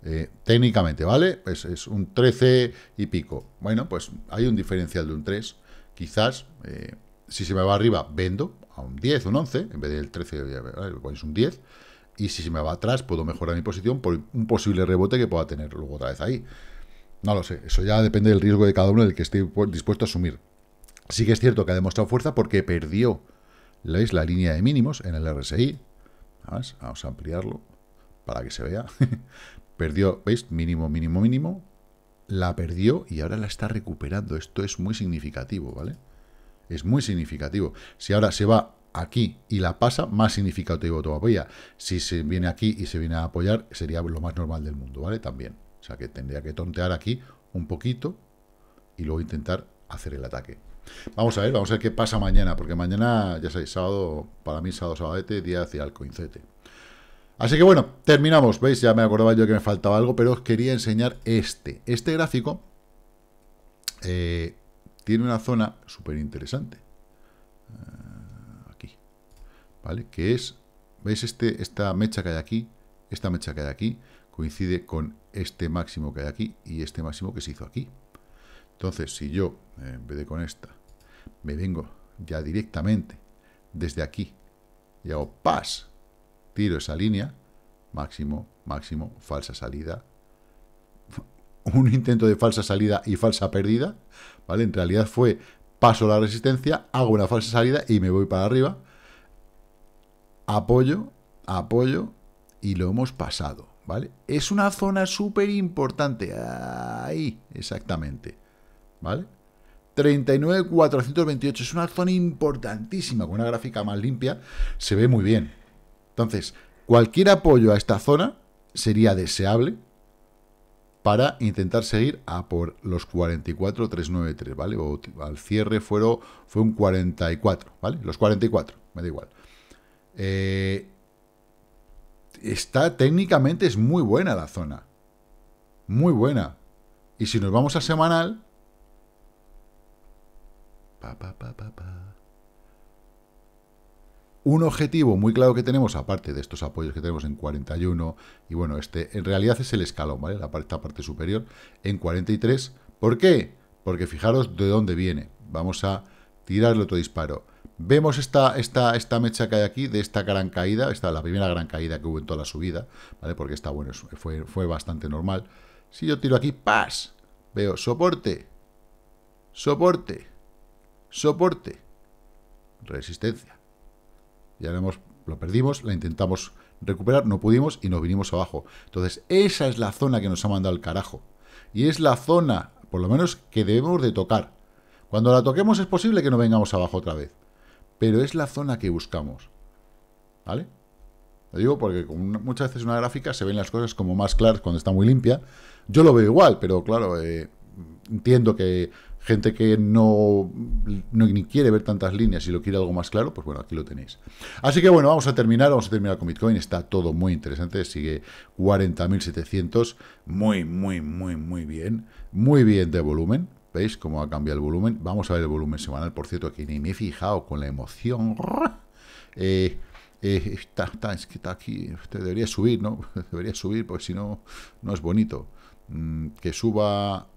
Eh, técnicamente, ¿vale? Pues es un 13 y pico. Bueno, pues hay un diferencial de un 3. Quizás, eh, si se me va arriba, vendo a un 10, un 11, en vez del 13, ¿vale? Pues un 10. Y si se me va atrás, puedo mejorar mi posición por un posible rebote que pueda tener luego otra vez ahí. No lo sé, eso ya depende del riesgo de cada uno del que esté dispuesto a asumir. Sí que es cierto que ha demostrado fuerza porque perdió, ¿veis? La línea de mínimos en el RSI. Vamos a ampliarlo para que se vea. [laughs] Perdió, ¿veis? Mínimo, mínimo, mínimo. La perdió y ahora la está recuperando. Esto es muy significativo, ¿vale? Es muy significativo. Si ahora se va aquí y la pasa, más significativo todavía. Si se viene aquí y se viene a apoyar, sería lo más normal del mundo, ¿vale? También. O sea que tendría que tontear aquí un poquito y luego intentar hacer el ataque. Vamos a ver, vamos a ver qué pasa mañana, porque mañana, ya sabéis, sábado, para mí sábado, sábado, día hacia el coincete. Así que bueno, terminamos. ¿Veis? Ya me acordaba yo que me faltaba algo, pero os quería enseñar este. Este gráfico eh, tiene una zona súper interesante. Eh, aquí. ¿Vale? Que es, ¿veis este, esta mecha que hay aquí? Esta mecha que hay aquí coincide con este máximo que hay aquí y este máximo que se hizo aquí. Entonces, si yo, eh, en vez de con esta, me vengo ya directamente desde aquí y hago PAS tiro esa línea, máximo, máximo, falsa salida, un intento de falsa salida y falsa pérdida, ¿vale? En realidad fue paso la resistencia, hago una falsa salida y me voy para arriba, apoyo, apoyo y lo hemos pasado, ¿vale? Es una zona súper importante, ahí, exactamente, ¿vale? 39.428, es una zona importantísima, con una gráfica más limpia, se ve muy bien, entonces, cualquier apoyo a esta zona sería deseable para intentar seguir a por los 44,393, ¿vale? O al cierre fueron, fue un 44, ¿vale? Los 44, me da igual. Eh, está técnicamente es muy buena la zona. Muy buena. Y si nos vamos a semanal... Pa, pa, pa, un objetivo muy claro que tenemos, aparte de estos apoyos que tenemos en 41, y bueno, este en realidad es el escalón, ¿vale? La parte, esta parte superior, en 43. ¿Por qué? Porque fijaros de dónde viene. Vamos a tirar otro disparo. Vemos esta, esta, esta mecha que hay aquí de esta gran caída, esta la primera gran caída que hubo en toda la subida, ¿vale? Porque esta, bueno, fue, fue bastante normal. Si yo tiro aquí, ¡pas! Veo soporte, soporte, soporte, resistencia. Ya lo perdimos, la intentamos recuperar, no pudimos y nos vinimos abajo. Entonces, esa es la zona que nos ha mandado al carajo. Y es la zona, por lo menos, que debemos de tocar. Cuando la toquemos es posible que no vengamos abajo otra vez. Pero es la zona que buscamos. ¿Vale? Lo digo porque muchas veces una gráfica se ven las cosas como más claras cuando está muy limpia. Yo lo veo igual, pero claro, eh, entiendo que gente que no, ni quiere ver tantas líneas y lo quiere algo más claro, pues bueno, aquí lo tenéis. Así que bueno, vamos a terminar, vamos a terminar con Bitcoin, está todo muy interesante, sigue 40.700, muy, muy, muy, muy bien, muy bien de volumen, ¿veis cómo ha cambiado el volumen? Vamos a ver el volumen semanal, por cierto, aquí ni me he fijado con la emoción, eh, eh, está, está, es que está aquí, este debería subir, ¿no? [laughs] Debería subir, porque si no, no es bonito. Mm, que suba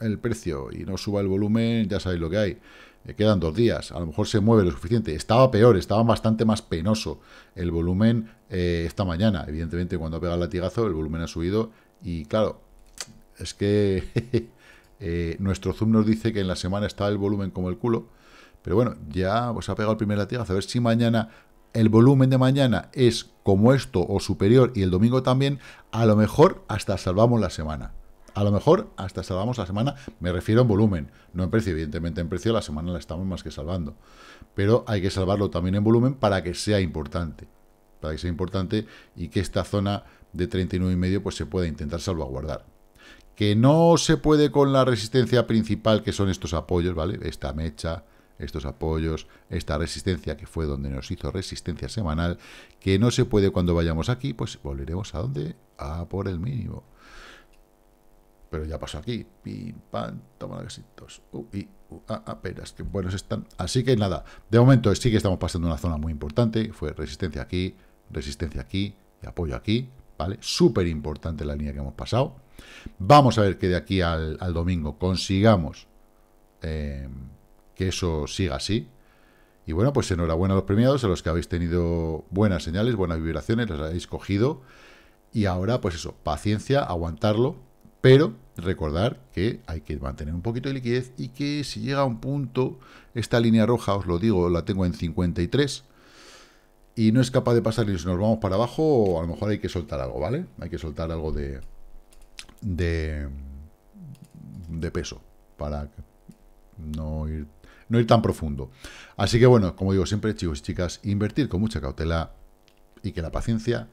el precio y no suba el volumen, ya sabéis lo que hay. Eh, quedan dos días, a lo mejor se mueve lo suficiente. Estaba peor, estaba bastante más penoso el volumen eh, esta mañana. Evidentemente, cuando ha pegado el latigazo, el volumen ha subido. Y claro, es que [laughs] eh, nuestro Zoom nos dice que en la semana está el volumen como el culo. Pero bueno, ya os pues, ha pegado el primer latigazo. A ver si mañana el volumen de mañana es como esto o superior y el domingo también. A lo mejor hasta salvamos la semana. A lo mejor hasta salvamos la semana, me refiero en volumen, no en precio, evidentemente en precio la semana la estamos más que salvando, pero hay que salvarlo también en volumen para que sea importante, para que sea importante y que esta zona de 39,5 pues se pueda intentar salvaguardar. Que no se puede con la resistencia principal que son estos apoyos, ¿vale? Esta mecha, estos apoyos, esta resistencia que fue donde nos hizo resistencia semanal, que no se puede cuando vayamos aquí, pues volveremos a donde? A por el mínimo. Pero ya pasó aquí. Pim, pam, toma casitos. Uy, y, ah, apenas, que buenos están. Así que nada, de momento sí que estamos pasando una zona muy importante. Fue resistencia aquí, resistencia aquí y apoyo aquí. ¿Vale? Súper importante la línea que hemos pasado. Vamos a ver que de aquí al, domingo consigamos eh, que eso siga así. Y bueno, pues enhorabuena a los premiados, a los que habéis tenido buenas señales, buenas vibraciones, las habéis cogido. Y ahora, pues eso, paciencia, aguantarlo pero recordar que hay que mantener un poquito de liquidez y que si llega a un punto, esta línea roja, os lo digo, la tengo en 53 y no es capaz de pasar y si nos vamos para abajo, a lo mejor hay que soltar algo, ¿vale? Hay que soltar algo de, de, peso para no ir, no ir tan profundo. Así que bueno, como digo siempre, chicos y chicas, invertir con mucha cautela y que la paciencia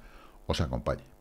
os acompañe.